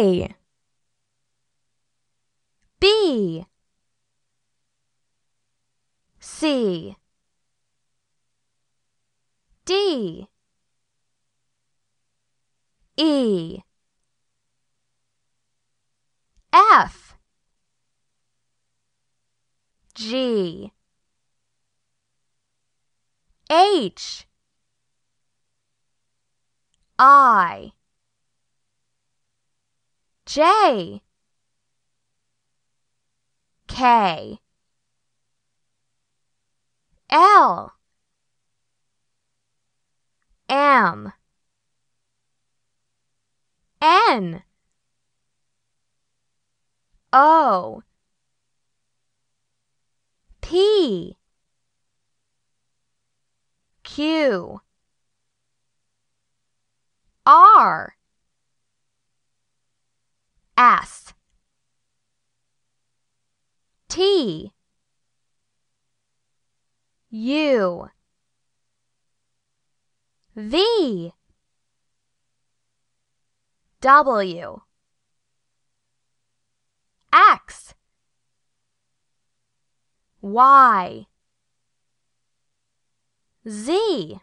A B C D E F G H I J K L M N O P Q S. T. U. V. W. X. Y. Z.